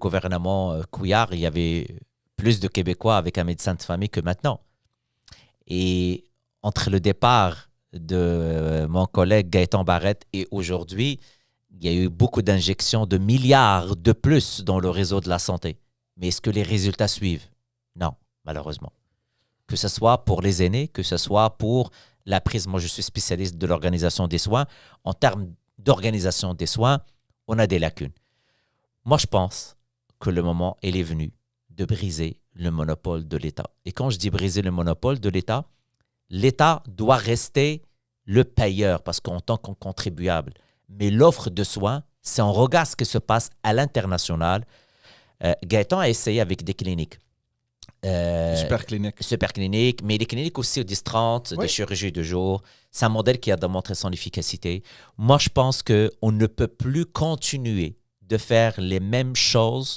gouvernement euh, Couillard, il y avait plus de Québécois avec un médecin de famille que maintenant. Et entre le départ de euh, mon collègue Gaëtan Barrette et aujourd'hui, il y a eu beaucoup d'injections de milliards de plus dans le réseau de la santé. Mais est-ce que les résultats suivent Non, malheureusement. Que ce soit pour les aînés, que ce soit pour la prise, moi je suis spécialiste de l'organisation des soins, en termes d'organisation des soins, on a des lacunes. Moi je pense que le moment, est venu de briser le monopole de l'État. Et quand je dis briser le monopole de l'État, l'État doit rester le payeur, parce qu'en tant qu'on contribuable, mais l'offre de soins, c'est en regard ce qui se passe à l'international. Euh, Gaëtan a essayé avec des cliniques. Euh, super clinique. Super clinique, mais des cliniques aussi au 10 des chirurgies de jour. C'est un modèle qui a démontré son efficacité. Moi, je pense qu'on ne peut plus continuer de faire les mêmes choses